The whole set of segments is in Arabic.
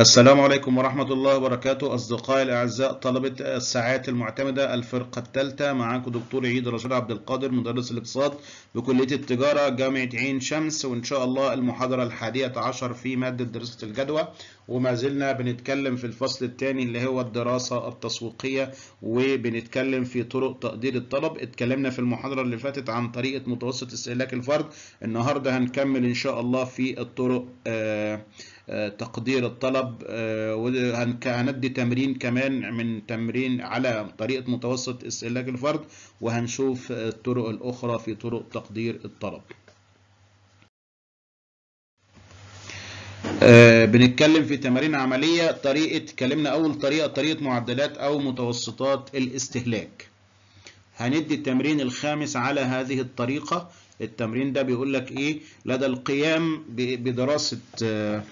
السلام عليكم ورحمة الله وبركاته أصدقائي الأعزاء طلبة الساعات المعتمدة الفرقة الثالثة معاكم دكتور عيد رشيد عبد القادر مدرس الاقتصاد بكلية التجارة جامعة عين شمس وإن شاء الله المحاضرة الحادية عشر في مادة دراسة الجدوى وما زلنا بنتكلم في الفصل الثاني اللي هو الدراسة التسويقية وبنتكلم في طرق تقدير الطلب اتكلمنا في المحاضرة اللي فاتت عن طريقة متوسط استهلاك الفرد النهاردة هنكمل ان شاء الله في الطرق آه، آه، تقدير الطلب آه، وهندي تمرين كمان من تمرين على طريقة متوسط استهلاك الفرد وهنشوف الطرق الأخرى في طرق تقدير الطلب آه، بنتكلم في تمارين عملية طريقة اتكلمنا أول طريقة طريقة معدلات أو متوسطات الاستهلاك هندي التمرين الخامس على هذه الطريقة التمرين ده بيقول لك إيه لدى القيام بدراسة آه،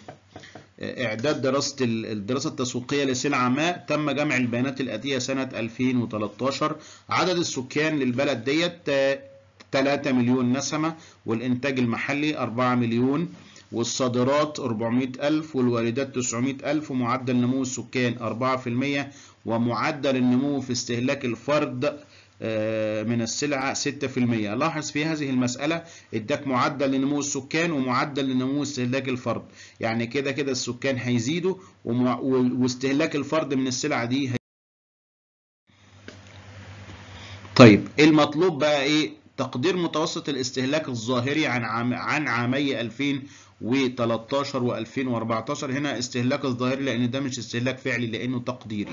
إعداد دراسة الدراسة التسويقية لسلعة ما تم جمع البيانات الآتية سنة 2013 عدد السكان للبلد ديت 3 آه، مليون نسمة والإنتاج المحلي 4 مليون والصادرات 400000 والواردات 900000 ومعدل نمو السكان 4% ومعدل النمو في استهلاك الفرد آه، من السلعة 6% لاحظ في هذه المسألة اداك معدل لنمو السكان ومعدل لنمو استهلاك الفرد يعني كده كده السكان هيزيدوا واستهلاك الفرد من السلعة دي هي... طيب المطلوب بقى ايه تقدير متوسط الاستهلاك الظاهري عن عام عن عامي 2013 و2014 هنا استهلاك الظاهري لان ده مش استهلاك فعلي لانه تقديري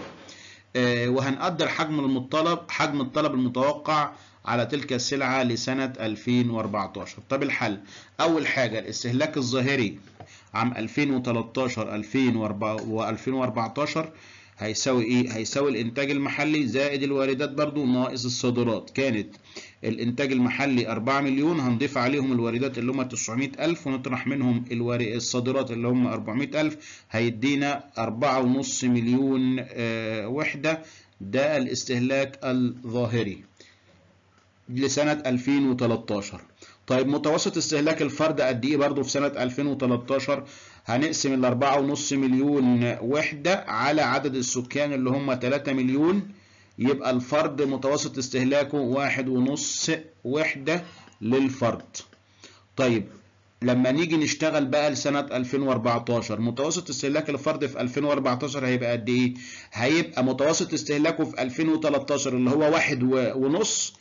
آه، وهنقدر حجم المطلب حجم الطلب المتوقع على تلك السلعة لسنة 2014 طب الحل أول حاجة الاستهلاك الظاهري عام 2013 و2014 هيساوي ايه هيساوي الانتاج المحلي زائد الواردات برضو ناقص الصادرات كانت الانتاج المحلي 4 مليون هنضيف عليهم الواردات اللي هم 900000 ونطرح منهم الصادرات اللي هم 400000 هيدينا 4.5 مليون آه، وحده ده الاستهلاك الظاهري لسنه 2013 طيب متوسط استهلاك الفرد قد ايه برضه في سنه 2013 هنقسم الأربعة ونص مليون وحدة على عدد السكان اللي هم 3 مليون يبقى الفرد متوسط استهلاكه واحد ونص وحدة للفرد طيب لما نيجي نشتغل بقى لسنة 2014 متوسط استهلاك الفرد في 2014 هيبقى قد ايه؟ هيبقى متوسط استهلاكه في 2013 اللي هو واحد ونص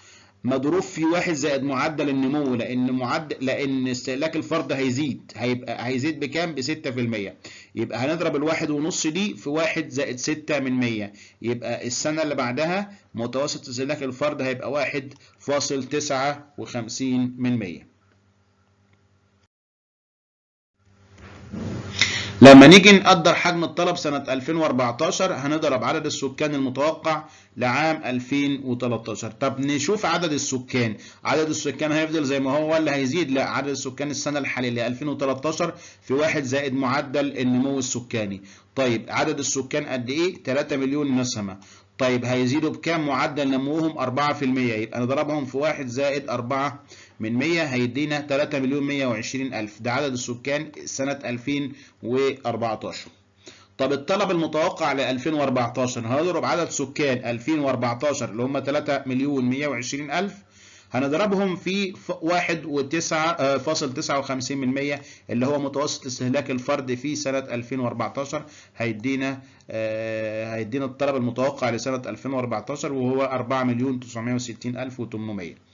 مضروب في واحد زائد معدل النمو لان معدل لان استهلاك الفرد هيزيد هيبقى هيزيد بكام ب 6% يبقى هنضرب الواحد ونص دي في واحد زائد 6 من 100 يبقى السنه اللي بعدها متوسط استهلاك الفرد هيبقى 1.59 من 100 لما نيجي نقدر حجم الطلب سنة 2014 هنضرب عدد السكان المتوقع لعام 2013 طب نشوف عدد السكان عدد السكان هيفضل زي ما هو ولا هيزيد لا عدد السكان السنة الحالية 2013 في واحد زائد معدل النمو السكاني طيب عدد السكان قد ايه 3 مليون نسمة طيب هيزيدوا بكام معدل نموهم 4% يبقى نضربهم في واحد زائد 4 من 100 هيدينا 3 مليون 120 ألف ده عدد السكان سنة 2014 طب الطلب المتوقع ل 2014 هنضرب عدد سكان 2014 اللي هم 3 مليون 120 ألف هنضربهم في 1.59% آه، اللي هو متوسط استهلاك الفرد في سنة 2014 هيدينا آه، هيدينا الطلب المتوقع لسنة 2014 وهو 4 مليون 960 الف و800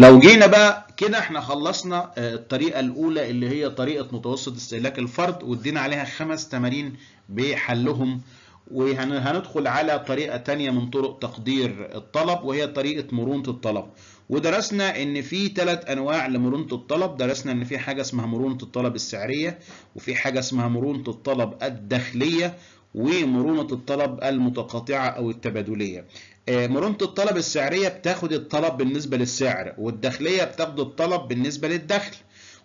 لو جينا بقى كده احنا خلصنا آه، الطريقة الأولى اللي هي طريقة متوسط استهلاك الفرد وادينا عليها خمس تمارين بحلهم وهندخل على طريقة تانية من طرق تقدير الطلب وهي طريقة مرونة الطلب ودرسنا ان في ثلاث انواع لمرونة الطلب درسنا ان في حاجة اسمها مرونة الطلب السعرية وفي حاجة اسمها مرونة الطلب الداخلية ومرونة الطلب المتقاطعة أو التبادلية آه، مرونة الطلب السعرية بتاخد الطلب بالنسبة للسعر والداخلية بتاخد الطلب بالنسبة للدخل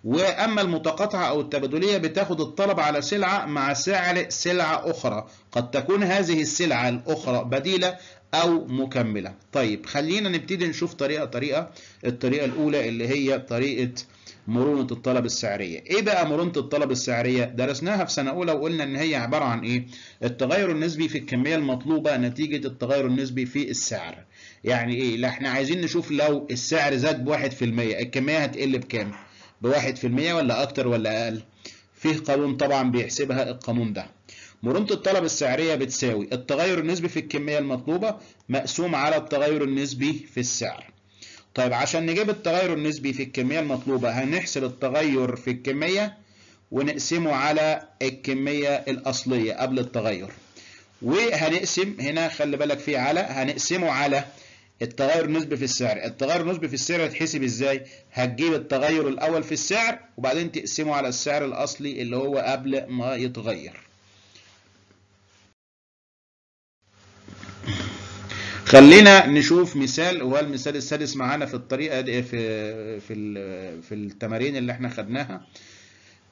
واما المتقاطعه او التبادليه بتاخد الطلب على سلعه مع سعر سلعه اخرى قد تكون هذه السلعه الاخرى بديله او مكمله طيب خلينا نبتدي نشوف طريقه طريقه الطريقه الاولى اللي هي طريقه مرونة الطلب السعرية ايه بقى مرونة الطلب السعرية درسناها في سنة اولى وقلنا ان هي عبارة عن ايه التغير النسبي في الكمية المطلوبة نتيجة التغير النسبي في السعر يعني ايه لا احنا عايزين نشوف لو السعر زاد بواحد في المية الكمية هتقل بكام بواحد في المية ولا اكتر ولا اقل فيه قانون طبعا بيحسبها القانون ده مرونة الطلب السعرية بتساوي التغير النسبي في الكمية المطلوبة مقسوم على التغير النسبي في السعر طيب عشان نجيب التغير النسبي في الكمية المطلوبة هنحسب التغير في الكمية ونقسمه على الكمية الأصلية قبل التغير وهنقسم هنا خلي بالك فيه على هنقسمه على التغير النسبي في السعر التغير النسبي في السعر هيتحسب ازاي هتجيب التغير الأول في السعر وبعدين تقسمه على السعر الأصلي اللي هو قبل ما يتغير خلينا نشوف مثال هو المثال السادس معانا في الطريقه دي في في في التمارين اللي احنا خدناها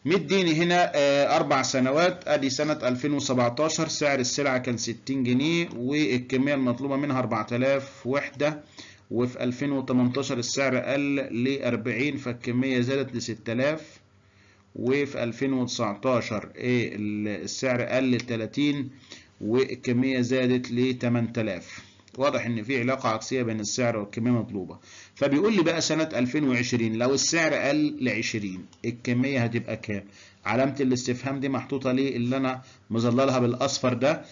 مديني هنا آه، اربع سنوات ادي سنه 2017 سعر السلعه كان 60 جنيه والكميه المطلوبه منها 4000 وحده وفي 2018 السعر قل ل 40 فالكميه زادت ل 6000 وفي 2019 إيه، السعر قل ل 30 والكميه زادت ل 8000 واضح ان في علاقه عكسيه بين السعر والكميه المطلوبه فبيقول لي بقى سنه 2020 لو السعر قل ل 20 الكميه هتبقى كام علامه الاستفهام دي محطوطه ليه اللي انا مظللها بالاصفر ده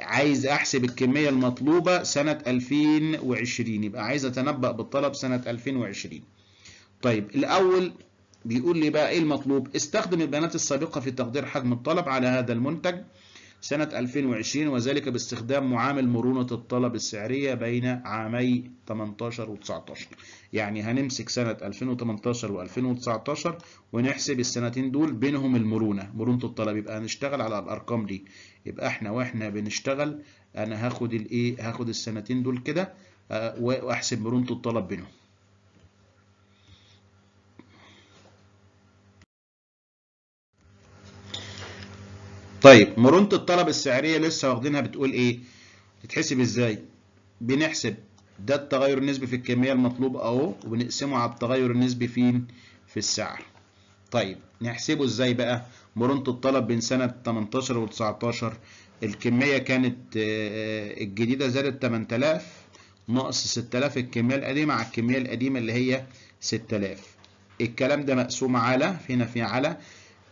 عايز احسب الكميه المطلوبه سنه 2020 يبقى عايز اتنبأ بالطلب سنه 2020 طيب الاول بيقول لي بقى ايه المطلوب استخدم البيانات السابقه في تقدير حجم الطلب على هذا المنتج سنة 2020 وذلك باستخدام معامل مرونة الطلب السعرية بين عامي 18 و 19 يعني هنمسك سنة 2018 و 2019 ونحسب السنتين دول بينهم المرونة مرونة الطلب يبقى هنشتغل على الأرقام دي يبقى احنا واحنا بنشتغل أنا هاخد الايه هاخد السنتين دول كده آه، وأحسب مرونة الطلب بينهم طيب مرونة الطلب السعرية لسه واخدينها بتقول ايه؟ تتحسب ازاي؟ بنحسب ده التغير النسبي في الكمية المطلوبة اهو وبنقسمه على التغير النسبي فين؟ في السعر. طيب نحسبه ازاي بقى؟ مرونة الطلب بين سنة 18 و 19 الكمية كانت آه، الجديدة زادت 8000 ناقص 6000 الكمية القديمة على الكمية القديمة اللي هي 6000 الكلام ده مقسوم على فينا في على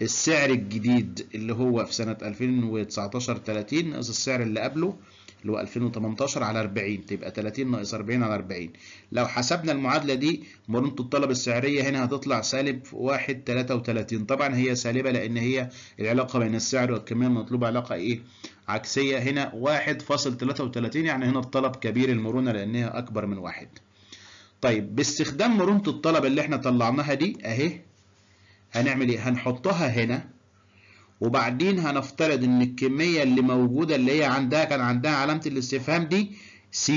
السعر الجديد اللي هو في سنة 2019 30 ناقص السعر اللي قبله اللي هو 2018 على 40 تبقى 30 ناقص 40 على 40 لو حسبنا المعادلة دي مرونة الطلب السعرية هنا هتطلع سالب 1.33 طبعا هي سالبة لأن هي العلاقة بين السعر والكمية المطلوبة علاقة إيه عكسية هنا 1.33 يعني هنا الطلب كبير المرونة لأنها أكبر من واحد طيب باستخدام مرونة الطلب اللي احنا طلعناها دي أهي هنعمل ايه هنحطها هنا وبعدين هنفترض ان الكميه اللي موجوده اللي هي عندها كان عندها علامه الاستفهام دي س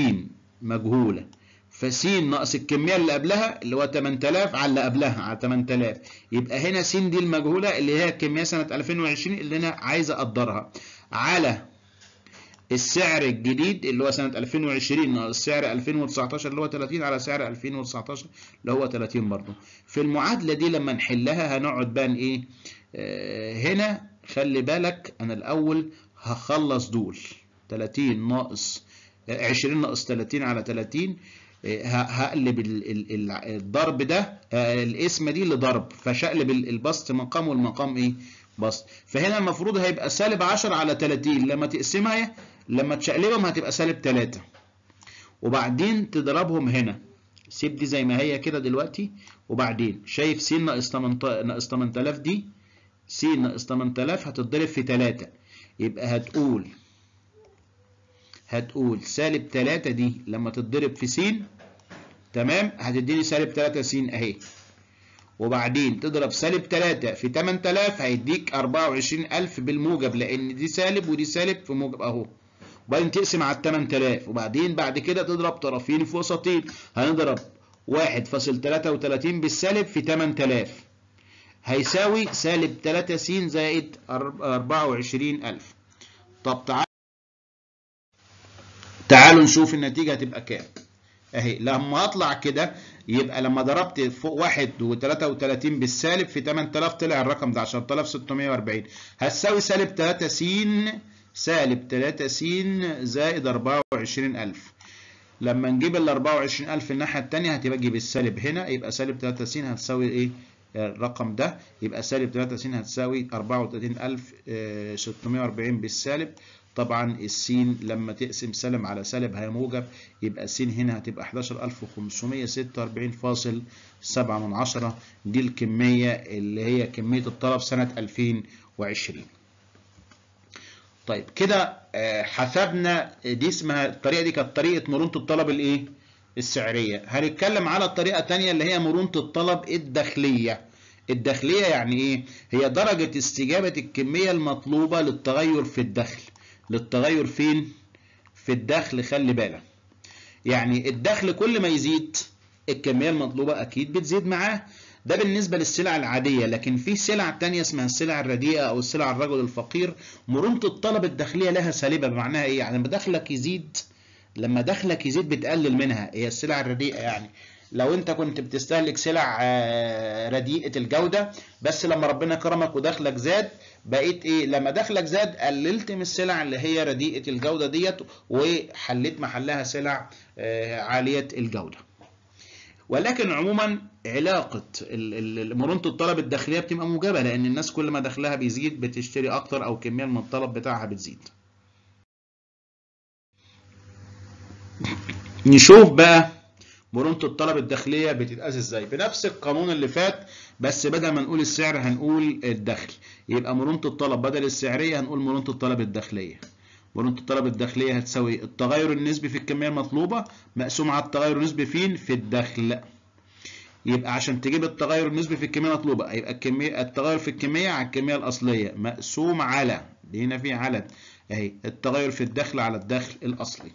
مجهوله فس ناقص الكميه اللي قبلها اللي هو 8000 على اللي قبلها على 8000 يبقى هنا س دي المجهوله اللي هي الكميه سنه 2020 اللي انا عايز اقدرها على السعر الجديد اللي هو سنة 2020 ناقص سعر 2019 اللي هو 30 على سعر 2019 اللي هو 30 برضه في المعادلة دي لما نحلها هنقعد بقى ايه آه، هنا خلي بالك انا الاول هخلص دول 30 ناقص 20 ناقص 30 على 30 آه، هقلب الضرب ده آه، القسمه دي لضرب فشقلب البسط مقام والمقام ايه بسط فهنا المفروض هيبقى سالب 10 على 30 لما تقسمها لما تشقلبهم هتبقى سالب 3 وبعدين تضربهم هنا سيب دي زي ما هي كده دلوقتي وبعدين شايف س ناقص 8000 ناقص 8000 دي س ناقص 8000 هتتضرب في 3 يبقى هتقول هتقول سالب 3 دي لما تتضرب في س تمام هتديني سالب 3 س اهي وبعدين تضرب سالب 3 في 8000 هيديك 24000 بالموجب لان دي سالب ودي سالب في موجب اهو وبعدين تقسم على ال 8000 وبعدين بعد كده تضرب طرفين في وسطين هنضرب 1.33 بالسالب في 8000 هيساوي سالب 3 س زائد 24000 طب تعال تعالوا نشوف النتيجة هتبقى كام اهي لما اطلع كده يبقى لما ضربت فوق 1 و33 بالسالب في 8000 طلع الرقم ده 10640 هتساوي سالب 3 س سالب 3 س زائد 24000 لما نجيب ال 24000 الناحية الثانيه هتبقى تجيب السالب هنا يبقى سالب 3 س هتساوي ايه؟ الرقم ده يبقى سالب 3 س هتساوي 34640 آه، بالسالب طبعا السين لما تقسم سالب على سالب هيموجب يبقى السين هنا هتبقى 11546.7 دي الكمية اللي هي كمية الطلب سنة 2020 طيب كده آه، حسبنا آه، دي اسمها الطريقه دي كانت طريقه مرونه الطلب الايه السعريه هنتكلم على الطريقه الثانيه اللي هي مرونه الطلب الداخليه الداخليه يعني ايه هي درجه استجابه الكميه المطلوبه للتغير في الدخل للتغير فين في الدخل خلي بالك يعني الدخل كل ما يزيد الكميه المطلوبه اكيد بتزيد معاه ده بالنسبة للسلع العادية لكن في سلع تانية اسمها السلع الرديئة أو السلع الرجل الفقير مرونة الطلب الداخلية لها سالبة بمعناها إيه؟ يعني لما دخلك يزيد لما دخلك يزيد بتقلل منها هي السلع الرديئة يعني لو انت كنت بتستهلك سلع آه، رديئه الجوده بس لما ربنا كرمك ودخلك زاد بقيت ايه لما دخلك زاد قللت من السلع اللي هي رديئه الجوده ديت وحليت محلها سلع آه، عاليه الجوده ولكن عموما علاقة مرونة الطلب الداخلية بتبقى موجبة لأن الناس كل ما دخلها بيزيد بتشتري أكتر أو كمية من الطلب بتاعها بتزيد نشوف بقى مرونة الطلب الداخلية بتتقاس ازاي بنفس القانون اللي فات بس بدل ما نقول السعر هنقول الدخل يبقى مرونة الطلب بدل السعرية هنقول مرونة الطلب الداخلية ونقطة الطلب الداخلية هتساوي التغير النسبي في الكمية المطلوبة مقسوم على التغير النسبي فين؟ في الدخل. يبقى عشان تجيب التغير النسبي في الكمية المطلوبة هيبقى الكمية التغير في الكمية على الكمية الأصلية مقسوم على هنا في على أهي التغير في الدخل على الدخل الأصلي.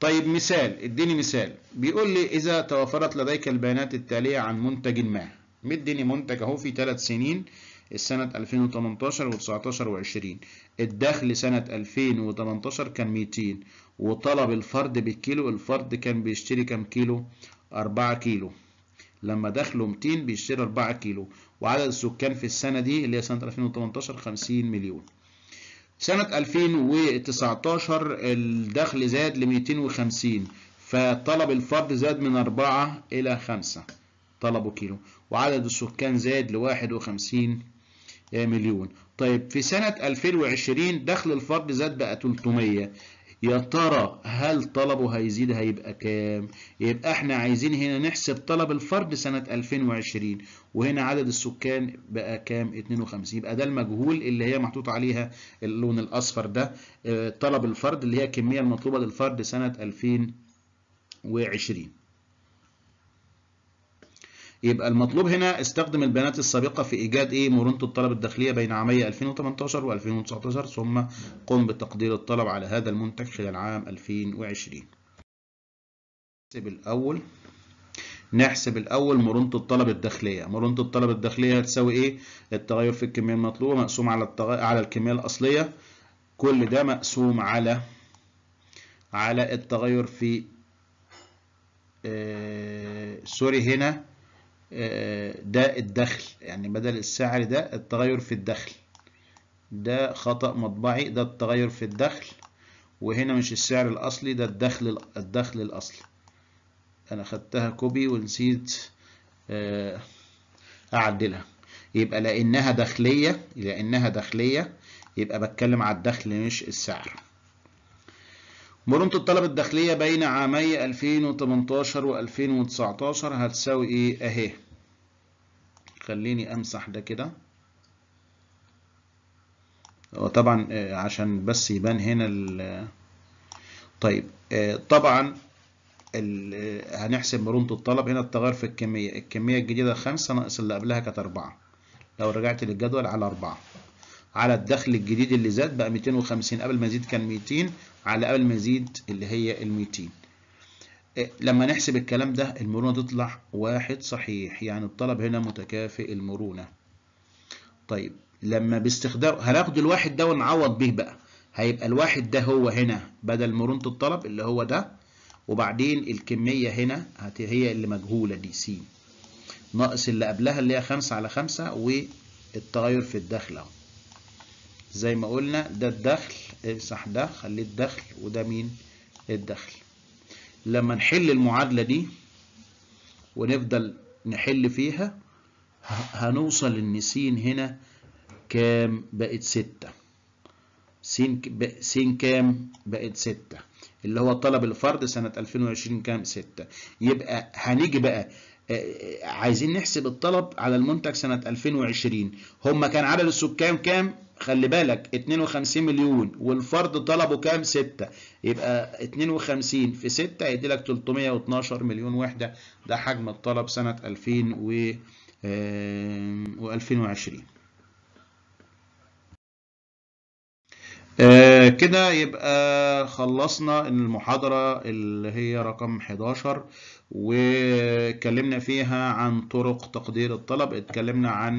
طيب مثال اديني مثال بيقول لي إذا توفرت لديك البيانات التالية عن منتج ما مديني منتج أهو في ثلاث سنين السنة 2018 و19 و20 الدخل سنة 2018 كان 200 وطلب الفرد بالكيلو الفرد كان بيشتري كام كيلو 4 كيلو لما دخله 200 بيشتري 4 كيلو وعدد السكان في السنة دي اللي هي سنة 2018 50 مليون سنة 2019 الدخل زاد ل 250 فطلب الفرد زاد من 4 إلى 5 طلبوا كيلو وعدد السكان زاد ل 51 آه، مليون طيب في سنة 2020 دخل الفرد زاد بقى 300 يا ترى هل طلبه هيزيد هيبقى كام يبقى احنا عايزين هنا نحسب طلب الفرد سنة 2020 وهنا عدد السكان بقى كام 52 يبقى ده المجهول اللي هي محطوط عليها اللون الاصفر ده آه، طلب الفرد اللي هي الكمية المطلوبة للفرد سنة 2020 يبقى المطلوب هنا استخدم البيانات السابقة في إيجاد إيه مرونة الطلب الداخلية بين عامي 2018 و 2019 ثم قم بتقدير الطلب على هذا المنتج خلال عام 2020 نحسب الأول نحسب الأول مرونة الطلب الداخلية مرونة الطلب الداخلية هتساوي إيه التغير في الكمية المطلوبة مقسوم على التغ... على الكمية الأصلية كل ده مقسوم على على التغير في آه... سوري هنا آه، ده الدخل يعني بدل السعر ده التغير في الدخل ده خطأ مطبعي ده التغير في الدخل وهنا مش السعر الأصلي ده الدخل الدخل الأصلي أنا خدتها كوبي ونسيت آه، أعدلها يبقى لأنها داخلية لأنها داخلية يبقى بتكلم على الدخل مش السعر مرونة الطلب الداخلية بين عامي 2018 و 2019 هتساوي ايه اهي خليني امسح ده كده طبعا آه، عشان بس يبان هنا ال طيب آه، طبعا آه، هنحسب مرونة الطلب هنا التغير في الكمية الكمية الجديدة خمسة ناقص اللي قبلها كانت أربعة لو رجعت للجدول على أربعة على الدخل الجديد اللي زاد بقى 250 قبل ما يزيد كان 200 على قبل ما يزيد اللي هي ال 200 إيه، لما نحسب الكلام ده المرونة تطلع واحد صحيح يعني الطلب هنا متكافئ المرونة طيب لما باستخدام هناخد الواحد ده ونعوض به بقى هيبقى الواحد ده هو هنا بدل مرونة الطلب اللي هو ده وبعدين الكمية هنا هي اللي مجهولة دي س ناقص اللي قبلها اللي هي 5 على 5 والتغير في الدخل اهو زي ما قلنا ده الدخل امسح ده خليه الدخل وده مين الدخل لما نحل المعادلة دي ونفضل نحل فيها هنوصل ان س هنا كام بقت ستة س س كام بقت ستة اللي هو طلب الفرد سنة 2020 كام ستة يبقى هنيجي بقى عايزين نحسب الطلب على المنتج سنة 2020 هم كان عدد السكان كام؟ خلي بالك 52 مليون والفرد طلبه كام 6 يبقى 52 في 6 هيدي لك 312 مليون وحده ده حجم الطلب سنه 2000 و 2020 آه كده يبقى خلصنا المحاضرة اللي هي رقم 11 واتكلمنا فيها عن طرق تقدير الطلب اتكلمنا عن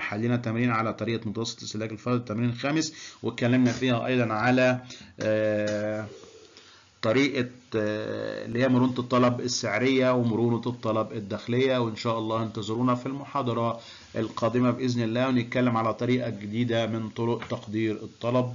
حلينا تمرين على طريقة متوسط استهلاك الفرد التمرين الخامس واتكلمنا فيها أيضا على آه طريقة آه، اللي هي مرونة الطلب السعرية ومرونة الطلب الداخلية وإن شاء الله انتظرونا في المحاضرة القادمة بإذن الله ونتكلم على طريقة جديدة من طرق تقدير الطلب